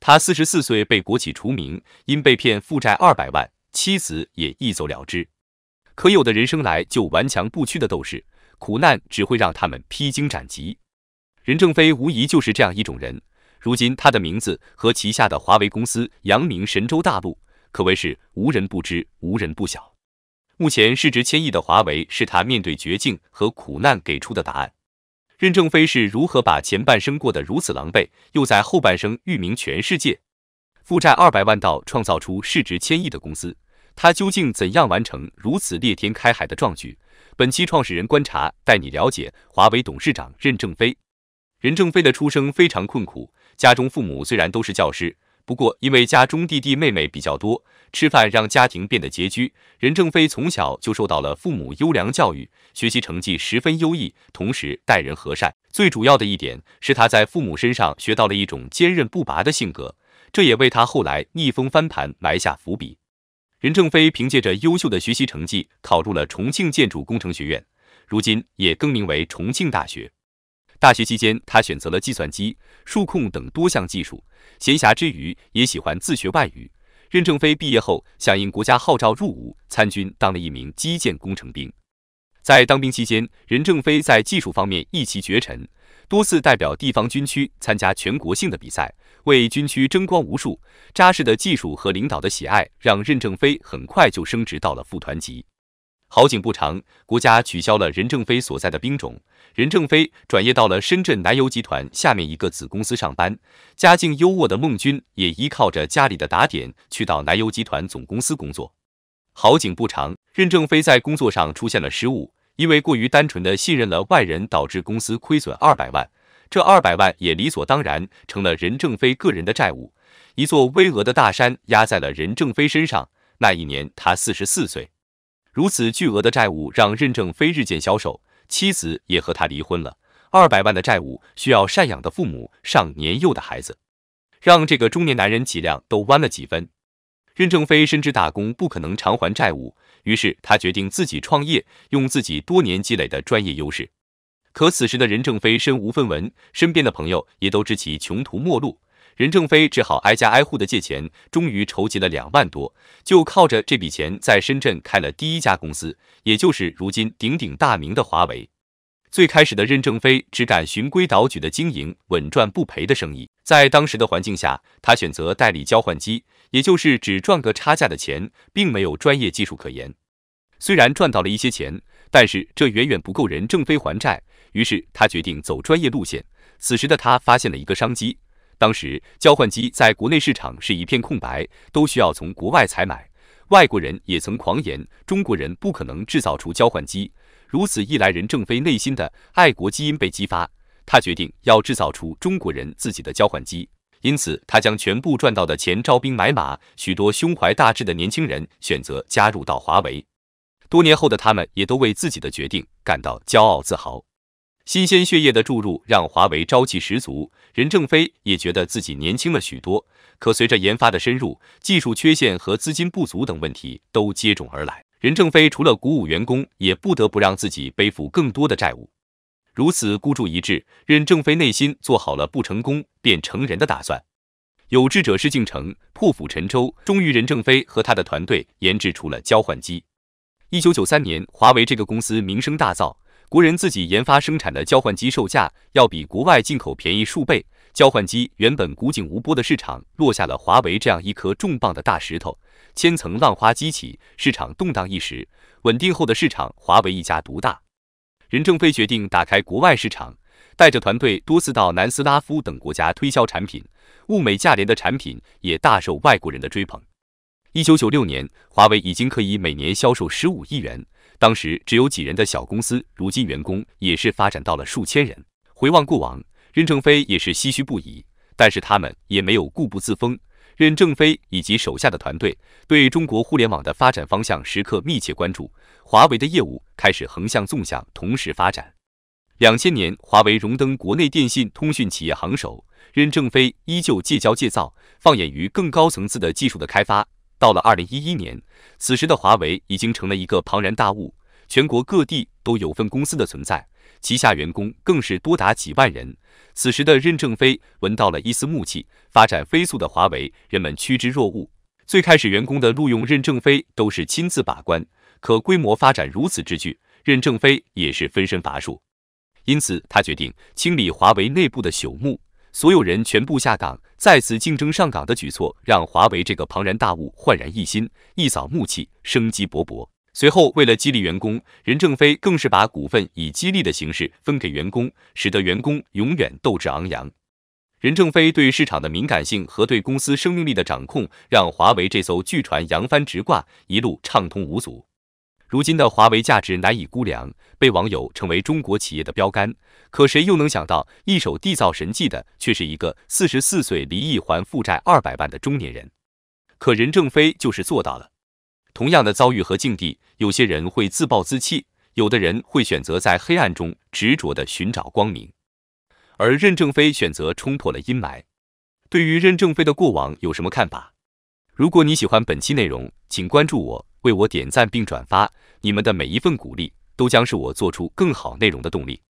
他四十四岁被国企除名，因被骗负债二百万，妻子也一走了之。可有的人生来就顽强不屈的斗士，苦难只会让他们披荆斩棘。任正非无疑就是这样一种人。如今他的名字和旗下的华为公司扬名神州大陆，可谓是无人不知，无人不晓。目前市值千亿的华为是他面对绝境和苦难给出的答案。任正非是如何把前半生过得如此狼狈，又在后半生誉名全世界？负债二百万到创造出市值千亿的公司，他究竟怎样完成如此裂天开海的壮举？本期创始人观察带你了解华为董事长任正非。任正非的出生非常困苦，家中父母虽然都是教师，不过因为家中弟弟妹妹比较多。吃饭让家庭变得拮据。任正非从小就受到了父母优良教育，学习成绩十分优异，同时待人和善。最主要的一点是，他在父母身上学到了一种坚韧不拔的性格，这也为他后来逆风翻盘埋下伏笔。任正非凭借着优秀的学习成绩考入了重庆建筑工程学院，如今也更名为重庆大学。大学期间，他选择了计算机、数控等多项技术。闲暇之余，也喜欢自学外语。任正非毕业后，响应国家号召入伍参军，当了一名基建工程兵。在当兵期间，任正非在技术方面一骑绝尘，多次代表地方军区参加全国性的比赛，为军区争光无数。扎实的技术和领导的喜爱，让任正非很快就升职到了副团级。好景不长，国家取消了任正非所在的兵种，任正非转业到了深圳南油集团下面一个子公司上班。家境优渥的孟军也依靠着家里的打点，去到南油集团总公司工作。好景不长，任正非在工作上出现了失误，因为过于单纯的信任了外人，导致公司亏损二百万。这二百万也理所当然成了任正非个人的债务，一座巍峨的大山压在了任正非身上。那一年他四十四岁。如此巨额的债务让任正非日渐消瘦，妻子也和他离婚了。二百万的债务需要赡养的父母、上年幼的孩子，让这个中年男人脊梁都弯了几分。任正非深知打工不可能偿还债务，于是他决定自己创业，用自己多年积累的专业优势。可此时的任正非身无分文，身边的朋友也都知其穷途末路。任正非只好挨家挨户的借钱，终于筹集了两万多，就靠着这笔钱在深圳开了第一家公司，也就是如今鼎鼎大名的华为。最开始的任正非只敢循规蹈矩的经营稳赚不赔的生意，在当时的环境下，他选择代理交换机，也就是只赚个差价的钱，并没有专业技术可言。虽然赚到了一些钱，但是这远远不够任正非还债，于是他决定走专业路线。此时的他发现了一个商机。当时，交换机在国内市场是一片空白，都需要从国外采买。外国人也曾狂言，中国人不可能制造出交换机。如此一来，任正非内心的爱国基因被激发，他决定要制造出中国人自己的交换机。因此，他将全部赚到的钱招兵买马，许多胸怀大志的年轻人选择加入到华为。多年后的他们，也都为自己的决定感到骄傲自豪。新鲜血液的注入让华为朝气十足，任正非也觉得自己年轻了许多。可随着研发的深入，技术缺陷和资金不足等问题都接踵而来。任正非除了鼓舞员工，也不得不让自己背负更多的债务。如此孤注一掷，任正非内心做好了不成功便成人的打算。有志者事竟成，破釜沉舟，终于任正非和他的团队研制出了交换机。一九九三年，华为这个公司名声大噪。国人自己研发生产的交换机售价要比国外进口便宜数倍。交换机原本古井无波的市场落下了华为这样一颗重磅的大石头，千层浪花激起，市场动荡一时。稳定后的市场，华为一家独大。任正非决定打开国外市场，带着团队多次到南斯拉夫等国家推销产品。物美价廉的产品也大受外国人的追捧。一九九六年，华为已经可以每年销售十五亿元。当时只有几人的小公司，如今员工也是发展到了数千人。回望过往，任正非也是唏嘘不已。但是他们也没有固步自封，任正非以及手下的团队对中国互联网的发展方向时刻密切关注。华为的业务开始横向纵向同时发展。两千年，华为荣登国内电信通讯企业行首，任正非依旧戒骄戒躁，放眼于更高层次的技术的开发。到了二零一一年，此时的华为已经成了一个庞然大物，全国各地都有分公司的存在，旗下员工更是多达几万人。此时的任正非闻到了一丝木气，发展飞速的华为，人们趋之若鹜。最开始员工的录用，任正非都是亲自把关，可规模发展如此之巨，任正非也是分身乏术，因此他决定清理华为内部的朽木。所有人全部下岗，再次竞争上岗的举措，让华为这个庞然大物焕然一新，一扫暮气，生机勃勃。随后，为了激励员工，任正非更是把股份以激励的形式分给员工，使得员工永远斗志昂扬。任正非对市场的敏感性和对公司生命力的掌控，让华为这艘巨船扬帆直挂，一路畅通无阻。如今的华为价值难以估量，被网友称为中国企业的标杆。可谁又能想到，一手缔造神迹的却是一个四十四岁离异还负债二百万的中年人？可任正非就是做到了。同样的遭遇和境地，有些人会自暴自弃，有的人会选择在黑暗中执着地寻找光明，而任正非选择冲破了阴霾。对于任正非的过往有什么看法？如果你喜欢本期内容，请关注我。为我点赞并转发，你们的每一份鼓励都将是我做出更好内容的动力。